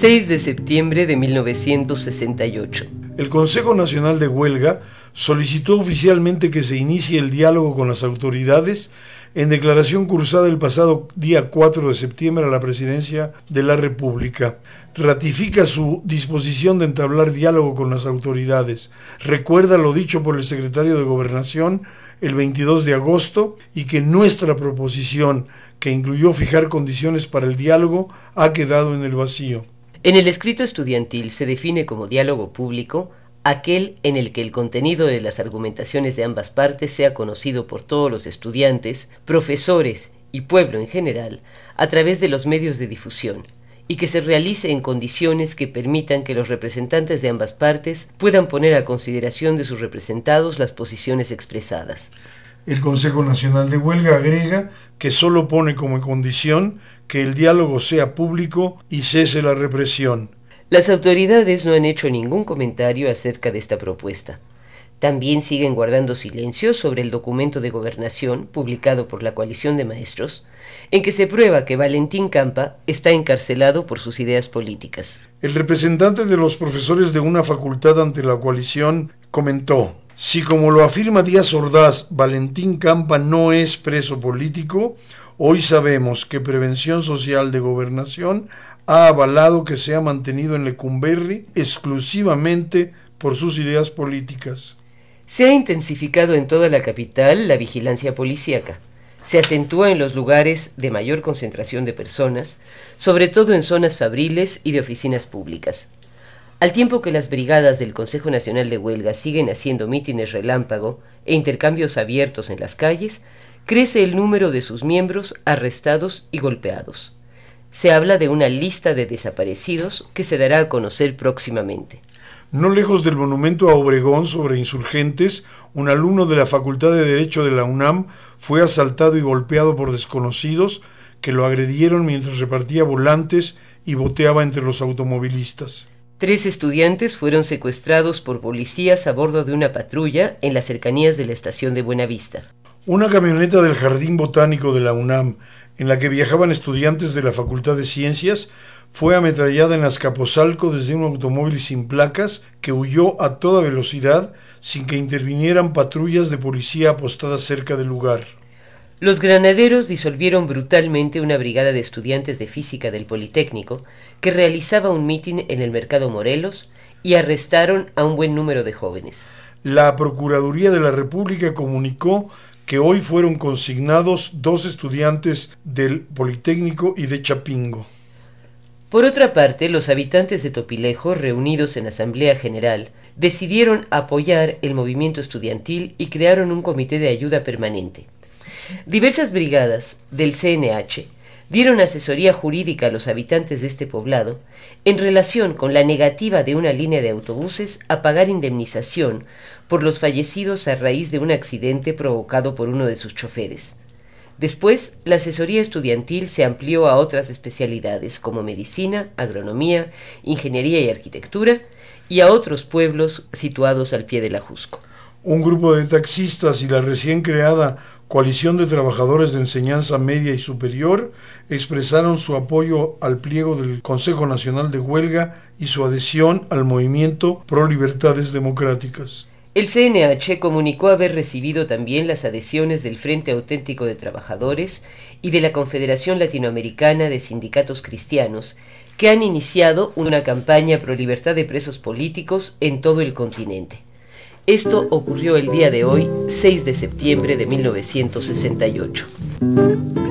6 de septiembre de 1968. El Consejo Nacional de Huelga solicitó oficialmente que se inicie el diálogo con las autoridades en declaración cursada el pasado día 4 de septiembre a la Presidencia de la República. Ratifica su disposición de entablar diálogo con las autoridades. Recuerda lo dicho por el secretario de Gobernación el 22 de agosto y que nuestra proposición, que incluyó fijar condiciones para el diálogo, ha quedado en el vacío. En el escrito estudiantil se define como diálogo público aquel en el que el contenido de las argumentaciones de ambas partes sea conocido por todos los estudiantes, profesores y pueblo en general a través de los medios de difusión y que se realice en condiciones que permitan que los representantes de ambas partes puedan poner a consideración de sus representados las posiciones expresadas. El Consejo Nacional de Huelga agrega que solo pone como condición que el diálogo sea público y cese la represión. Las autoridades no han hecho ningún comentario acerca de esta propuesta. También siguen guardando silencio sobre el documento de gobernación publicado por la coalición de maestros, en que se prueba que Valentín Campa está encarcelado por sus ideas políticas. El representante de los profesores de una facultad ante la coalición comentó, si como lo afirma Díaz Ordaz, Valentín Campa no es preso político, hoy sabemos que Prevención Social de Gobernación ha avalado que se ha mantenido en Lecumberri exclusivamente por sus ideas políticas. Se ha intensificado en toda la capital la vigilancia policíaca. Se acentúa en los lugares de mayor concentración de personas, sobre todo en zonas fabriles y de oficinas públicas. Al tiempo que las brigadas del Consejo Nacional de Huelga siguen haciendo mítines relámpago e intercambios abiertos en las calles, crece el número de sus miembros arrestados y golpeados. Se habla de una lista de desaparecidos que se dará a conocer próximamente. No lejos del monumento a Obregón sobre insurgentes, un alumno de la Facultad de Derecho de la UNAM fue asaltado y golpeado por desconocidos que lo agredieron mientras repartía volantes y boteaba entre los automovilistas. Tres estudiantes fueron secuestrados por policías a bordo de una patrulla en las cercanías de la estación de Buenavista. Una camioneta del Jardín Botánico de la UNAM, en la que viajaban estudiantes de la Facultad de Ciencias, fue ametrallada en Caposalco desde un automóvil sin placas que huyó a toda velocidad sin que intervinieran patrullas de policía apostadas cerca del lugar. Los granaderos disolvieron brutalmente una brigada de estudiantes de física del Politécnico que realizaba un mitin en el mercado Morelos y arrestaron a un buen número de jóvenes. La Procuraduría de la República comunicó que hoy fueron consignados dos estudiantes del Politécnico y de Chapingo. Por otra parte, los habitantes de Topilejo, reunidos en Asamblea General, decidieron apoyar el movimiento estudiantil y crearon un comité de ayuda permanente. Diversas brigadas del CNH dieron asesoría jurídica a los habitantes de este poblado en relación con la negativa de una línea de autobuses a pagar indemnización por los fallecidos a raíz de un accidente provocado por uno de sus choferes. Después, la asesoría estudiantil se amplió a otras especialidades como medicina, agronomía, ingeniería y arquitectura, y a otros pueblos situados al pie del Ajusco un grupo de taxistas y la recién creada Coalición de Trabajadores de Enseñanza Media y Superior expresaron su apoyo al pliego del Consejo Nacional de Huelga y su adhesión al movimiento Pro Libertades Democráticas. El CNH comunicó haber recibido también las adhesiones del Frente Auténtico de Trabajadores y de la Confederación Latinoamericana de Sindicatos Cristianos, que han iniciado una campaña pro libertad de presos políticos en todo el continente. Esto ocurrió el día de hoy, 6 de septiembre de 1968.